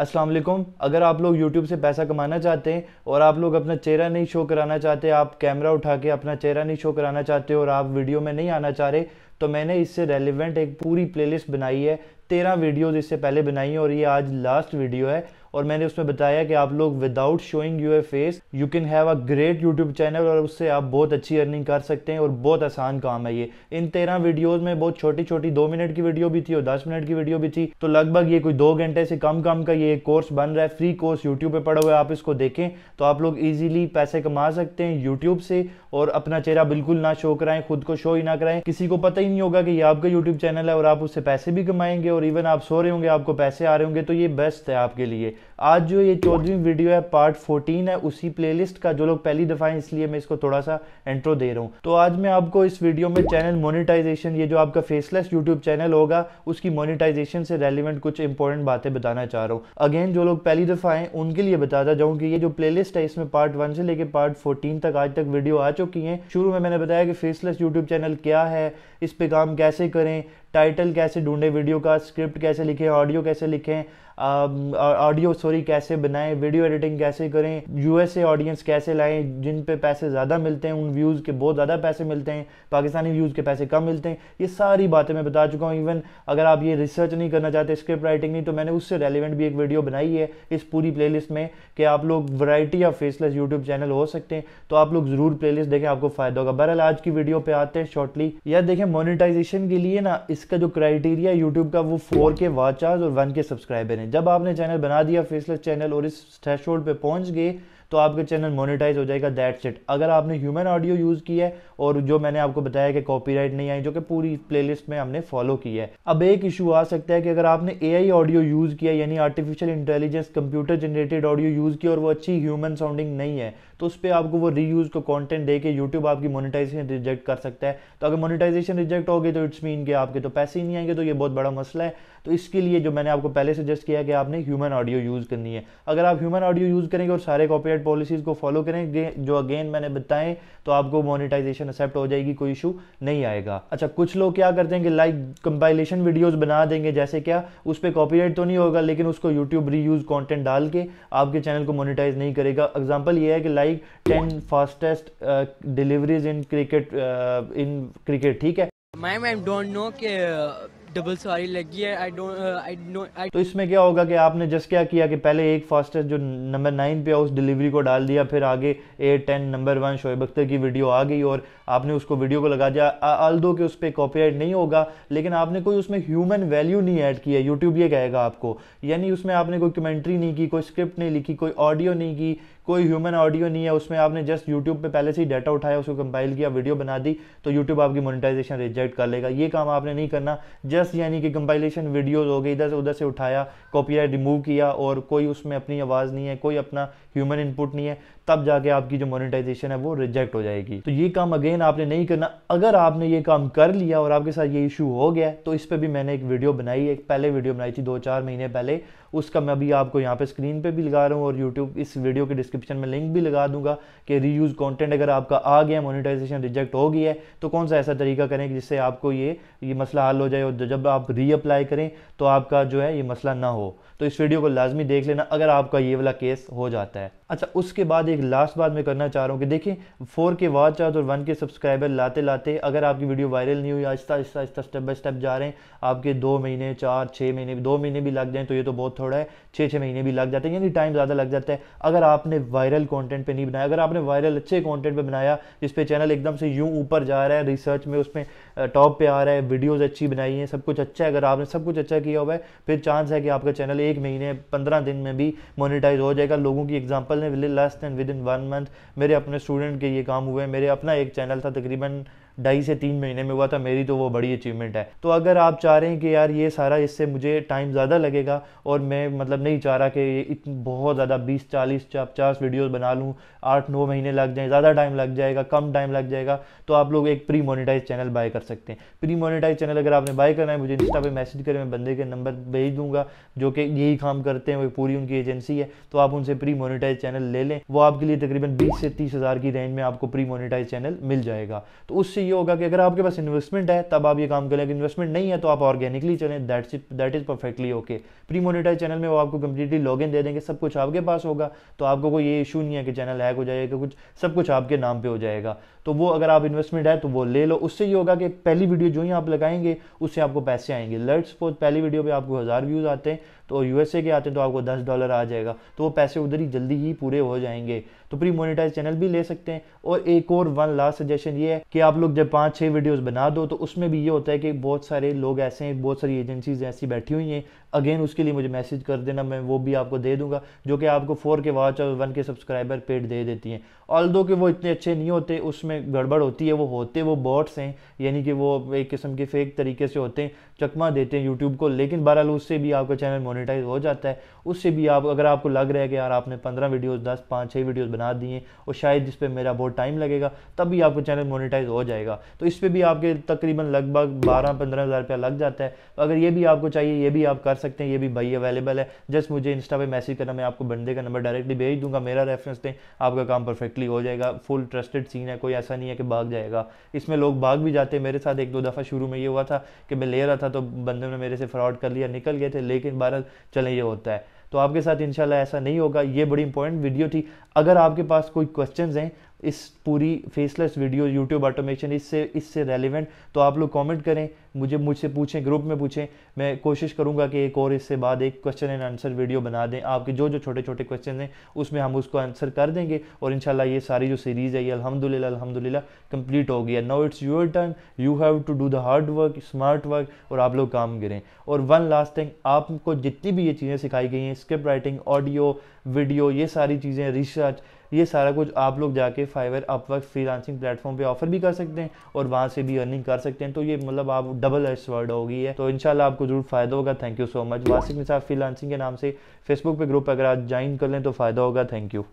अस्सलाम वालेकुम अगर आप लोग यूट्यूब से पैसा कमाना चाहते हैं और आप लोग अपना चेहरा नहीं शो कराना चाहते आप कैमरा उठा के अपना चेहरा नहीं शो कराना चाहते और आप वीडियो में नहीं आना चाह रहे तो मैंने इससे रेलिवेंट एक पूरी प्लेलिस्ट बनाई है तेरह वीडियोज़ इससे पहले बनाई हैं और ये आज लास्ट वीडियो है और मैंने उसमें बताया कि आप लोग without showing your face you can have a great YouTube channel और उससे आप बहुत अच्छी अर्निंग कर सकते हैं और बहुत आसान काम है ये इन तेरह वीडियोज में बहुत छोटी छोटी दो मिनट की वीडियो भी थी और दस मिनट की वीडियो भी थी तो लगभग ये कोई दो घंटे से कम कम का ये कोर्स बन रहा है फ्री कोर्स यूट्यूब पर पड़ा हुआ है आप इसको देखें तो आप लोग ईजिली पैसे कमा सकते हैं यूट्यूब से और अपना चेहरा बिल्कुल ना शो कराएं खुद को शो ही ना कराएं किसी को पता ही नहीं होगा कि ये आपका यूट्यूब चैनल है और आप उससे पैसे भी कमाएंगे और इवन आप सो रहे होंगे आपको पैसे आ रहे होंगे तो ये बेस्ट है आपके लिए आज जो ये चौदहवीं वीडियो है पार्ट 14 है उसी प्लेलिस्ट का जो लोग पहली दफ़ा है इसलिए मैं इसको थोड़ा सा एंट्रो दे रहा हूँ तो आज मैं आपको इस वीडियो में चैनल मोनिटाइजेशन ये जो आपका फेसलेस यूट्यूब चैनल होगा उसकी मोनिटाइजेशन से रेलिवेंट कुछ इंपॉर्टेंट बातें बताना चाह रहा हूँ अगेन जो लोग पहली दफ़ा है उनके लिए बताता जाऊँ की ये जो प्ले है इसमें पार्ट वन से लेकर पार्ट फोर्टीन तक आज तक वीडियो आ चुकी है शुरू में मैंने बताया कि फेसलेस यूट्यूब चैनल क्या है इस पे काम कैसे करें टाइटल कैसे ढूंढें वीडियो का स्क्रिप्ट कैसे लिखें ऑडियो कैसे लिखें ऑडियो सॉरी कैसे बनाएं वीडियो एडिटिंग कैसे करें यूएसए ऑडियंस कैसे लाएं जिन पे पैसे ज़्यादा मिलते हैं उन व्यूज़ के बहुत ज़्यादा पैसे मिलते हैं पाकिस्तानी व्यूज़ के पैसे कम मिलते हैं ये सारी बातें मैं बता चुका हूँ इवन अगर आप ये रिसर्च नहीं करना चाहते स्क्रिप्ट राइटिंग नहीं तो मैंने उससे रेलिवेंट भी एक वीडियो बनाई है इस पूरी प्ले में कि आप लोग variety of faceless YouTube channel हो सकते हैं तो आप लोग ज़रूर प्लेलिस्ट देखें आपको फ़ायदा होगा बहरहाल आज की वीडियो पर आते हैं शॉर्टली या देखें मोनिटाइजेशन के लिए ना इस इसका जो क्राइटेरिया यूट्यूब का वो फोर के वाचार्स और वन के सब्सक्राइबर हैं जब आपने चैनल बना दिया फेसलेस चैनल और इस थ्रेशोल्ड पे पहुंच गए तो आपका चैनल मोनिटाइज हो जाएगा दैट्स इट अगर आपने ह्यूमन ऑडियो यूज़ की है और जो मैंने आपको बताया कि कॉपी नहीं आई जो कि पूरी प्लेलिस्ट में हमने फॉलो की है अब एक इशू आ सकता है कि अगर आपने ए ऑडियो यूज़ किया यानी artificial intelligence computer generated audio use किया और वो अच्छी ह्यूमन साउंडिंग नहीं है तो उस पर आपको वो रीयूज को कंटेंट दे के यूट्यूब आपकी मोनिटाइजेशन रिजेक्ट कर सकता है तो अगर मोनिटाइजेशन रिजेक्ट हो गई तो इट्स मीन के आपके तो पैसे ही नहीं आएंगे तो ये बहुत बड़ा मसला है तो इसके लिए जो मैंने आपको पहले सजेस्ट किया कि आपने ह्यूमन ऑडियो यूज़ करनी है अगर आप ह्यूमन ऑडियो यूज़ करेंगे और सारे कॉपी ट्रेड पॉलिसीज को फॉलो करें जो अगेन मैंने बताएं तो आपको मोनेटाइजेशन एक्सेप्ट हो जाएगी कोई इशू नहीं आएगा अच्छा कुछ लोग क्या करते हैं कि लाइक कंपाइलेशन वीडियोस बना देंगे जैसे क्या उस पर कॉपी तो नहीं होगा लेकिन उसको यूट्यूब रीयूज कंटेंट डाल के आपके चैनल को मोनिटाइज नहीं करेगा एग्जाम्पल ये है कि like ten fastest deliveries in cricket in cricket ठीक है मैम आई डोंट नो कि डबल सवारी लगी है आई डोंट आई डोंट तो इसमें क्या होगा कि आपने जस्ट क्या किया कि पहले एक फास्टेस्ट जो नंबर नाइन पे उस डिलीवरी को डाल दिया फिर आगे eight ten number one Shoaib Akhtar की वीडियो आ गई और आपने उसको वीडियो को लगा दिया अल दो कि उस पर कॉपीराइट नहीं होगा लेकिन आपने कोई उसमें ह्यूमन वैल्यू नहीं ऐड की है यूट्यूब ये कहेगा आपको यानी उसमें आपने कोई कमेंट्री नहीं की कोई स्क्रिप्ट नहीं लिखी कोई ऑडियो नहीं की कोई ह्यूमन ऑडियो नहीं है उसमें आपने जस्ट यूट्यूब पे पहले से ही डाटा उठाया उसको कंपाइल किया वीडियो बना दी तो यूट्यूब आपकी मोनेटाइजेशन रिजेक्ट कर लेगा ये काम आपने नहीं करना जस्ट यानी कि कंपाइलेशन वीडियोज हो गई इधर से उधर से उठाया कॉपीराइट रिमूव किया और कोई उसमें अपनी आवाज़ नहीं है कोई अपना ह्यूमन इनपुट नहीं है तब जाके आपकी जो मोनिटाइजेशन है वो रिजेक्ट हो जाएगी तो ये काम अगेन लेकिन आपने नहीं करना अगर आपने ये काम कर लिया और आपके साथ ये इशू हो गया तो इस पर भी मैंने एक वीडियो बनाई एक पहले वीडियो बनाई थी दो चार महीने पहले उसका मैं भी आपको यहाँ पे स्क्रीन पे भी लगा रहा हूँ और यूट्यूब इस वीडियो के डिस्क्रिप्शन में लिंक भी लगा दूंगा कि रीयूज़ कंटेंट अगर आपका आ गया मोनिटाइजेशन रिजेक्ट हो गया है तो कौन सा ऐसा तरीका करें जिससे आपको ये ये मसला हल हो जाए और जब आप रीअप्लाई करें तो आपका जो है ये मसला ना हो तो इस वीडियो को लाजमी देख लेना अगर आपका ये वाला केस हो जाता है अच्छा उसके बाद एक लास्ट बात मैं करना चाह रहा हूँ कि देखिए फोर के वॉच और वन के सब्सक्राइबर लाते लाते अगर आपकी वीडियो वायरल नहीं हुई आहिस्ता आहिस्ता आहिस्ता स्टेप बाय स्टेप जा रहे हैं आपके दो महीने चार छः महीने दो महीने भी लग जाएँ तो ये तो बहुत थोड़ा है छः छः महीने भी लग जाते हैं यानी टाइम ज़्यादा लग जाता है अगर आपने वायरल कॉन्टेंट पर नहीं बनाया अगर आपने वायरल अच्छे कॉन्टेंट पर बनाया जिस पर चैनल एकदम से यूँ ऊपर जा रहा है रिसर्च में उसमें टॉप पे आ रहा है वीडियोज़ अच्छी बनाई हैं सब कुछ अच्छा है अगर आपने सब कुछ अच्छा किया हुआ है फिर चांस है कि आपका चैनल एक महीने पंद्रह दिन में भी मोनिटाइज हो जाएगा लोगों की एग्जाम्पल ने less than within one month मेरे अपने स्टूडेंट के ये काम हुए मेरे अपना एक चैनल था तकरीबन ढाई से तीन महीने में हुआ था मेरी तो वो बड़ी अचीवमेंट है तो अगर आप चाह रहे हैं कि यार ये सारा इससे मुझे टाइम ज़्यादा लगेगा और मैं मतलब नहीं चाह रहा कि इतनी बहुत ज़्यादा बीस चालीस पचास वीडियोज़ बना लूँ आठ नौ महीने लग जाए ज़्यादा टाइम लग जाएगा कम टाइम लग जाएगा तो आप लोग एक प्री मोनिटाइज चैनल बाय कर सकते हैं प्री मोनिटाइज चैनल अगर आपने बाय करना है मुझे इंस्टा पर मैसेज करें मैं बंदे के नंबर भेज दूंगा जो कि यही काम करते हैं वो पूरी उनकी एजेंसी है तो आप उनसे प्री मोनिटाइज चैनल ले लें वो आपके लिए तकरीबन बीस से तीस हज़ार की रेंज में आपको प्री मोनिटाइज चैनल मिल जाएगा तो उससे ये होगा कि अगर आपके पास इन्वेस्टमेंट है तब आप ये काम करें अगर इन्वेस्टमेंट नहीं है तो आप ऑर्गेनिकली चलें that's that is perfectly okay pre monetize channel में वो आपको कंप्लीटली लॉग दे देंगे सब कुछ आपके पास होगा तो आपको कोई ये इशू नहीं है कि चैनल हैक हो जाएगा कुछ सब कुछ आपके नाम पर हो जाएगा तो वो अगर आप इन्वेस्टमेंट है तो वो ले लो उससे ये होगा कि पहली वीडियो जो ही आप लगाएंगे उससे आपको पैसे आएंगे लेट्स सपोज पहली वीडियो पर आपको हज़ार व्यूज़ आते हैं तो यूएसए के आते हैं तो आपको दस डॉलर आ जाएगा तो वो पैसे उधर ही जल्दी ही पूरे हो जाएंगे तो प्री मोनिटाइज चैनल भी ले सकते हैं और एक और वन लास्ट सजेशन ये है कि आप लोग जब पाँच छः वीडियोज़ बना दो तो उसमें भी ये होता है कि बहुत सारे लोग ऐसे हैं बहुत सारी एजेंसीज ऐसी बैठी हुई हैं अगेन उसके लिए मुझे मैसेज कर देना मैं वो भी आपको दे दूंगा जो कि आपको फोर के वॉच और वन के सब्सक्राइबर पेड दे देती हैं ऑल दो कि वो इतने अच्छे नहीं होते उसमें गड़बड़ होती है वो होते वो बॉट्स हैं यानी कि वो एक किस्म के फेक तरीके से होते हैं चकमा देते हैं यूट्यूब को लेकिन बहरहाल उससे भी आपका चैनल मोनिटाइज हो जाता है उससे भी आप अगर आपको लग रहा है कि यार आपने पंद्रह वीडियोज़ दस पाँच छः वीडियोज़ बना दिए और शायद जिस पर मेरा बहुत टाइम लगेगा तब भी आपका चैनल मोनिटाइज हो जाएगा तो इस पर भी आपके तकरीबन लगभग बारह पंद्रह हज़ार रुपया लग जाता है अगर ये भी आपको चाहिए ये भी आप कर सकते हैं ये भी भाई अवेलेबल है जस्ट मुझे इंस्टा पे मैसेज करना मैं आपको बंदे का नंबर डायरेक्टली भेज दूंगा मेरा रेफरेंस दें आपका काम परफेक्टली हो जाएगा फुल ट्रस्टेड सीन है कोई ऐसा नहीं है कि भाग जाएगा इसमें लोग भाग भी जाते हैं मेरे साथ एक दो दफ़ा शुरू में ये हुआ था कि मैं ले रहा था तो बंदे ने मेरे से फ्रॉड कर लिया निकल गए थे लेकिन बारह चलें ये होता है तो आपके साथ इंशाल्लाह ऐसा नहीं होगा ये बड़ी इंपॉर्टेंट वीडियो थी अगर आपके पास कोई क्वेश्चंस हैं इस पूरी फेसलेस वीडियो यूट्यूब ऑटोमेशन इससे इससे रेलिवेंट तो आप लोग कमेंट करें मुझे मुझसे पूछें ग्रुप में पूछें मैं कोशिश करूंगा कि एक और इससे बाद एक क्वेश्चन एंड आंसर वीडियो बना दें आपके जो जो छोटे छोटे क्वेश्चन हैं उसमें हम उसको आंसर कर देंगे और इन ये सारी जो सीरीज़ है ये अलहमदिल्ला अलहमदिल्ला कम्प्लीट हो गया now it's your turn you have to do the hard work smart work और आप लोग काम करें और वन लास्ट थिंग आपको जितनी भी ये चीज़ें सिखाई गई हैं स्क्रिप्ट राइटिंग ऑडियो वीडियो ये सारी चीज़ें रिसर्च ये सारा कुछ आप लोग जाके फाइवर अपवर्क फ्रीलांसिंग प्लेटफॉर्म पे ऑफर भी कर सकते हैं और वहाँ से भी अर्निंग कर सकते हैं तो ये मतलब आप डबल एस वर्ड होगी है तो इनशाला आपको जरूर फायदा होगा thank you so much Wasiq free freelancing के नाम से फेसबुक पे ग्रुप अगर आप ज्वाइन कर लें तो फायदा होगा थैंक यू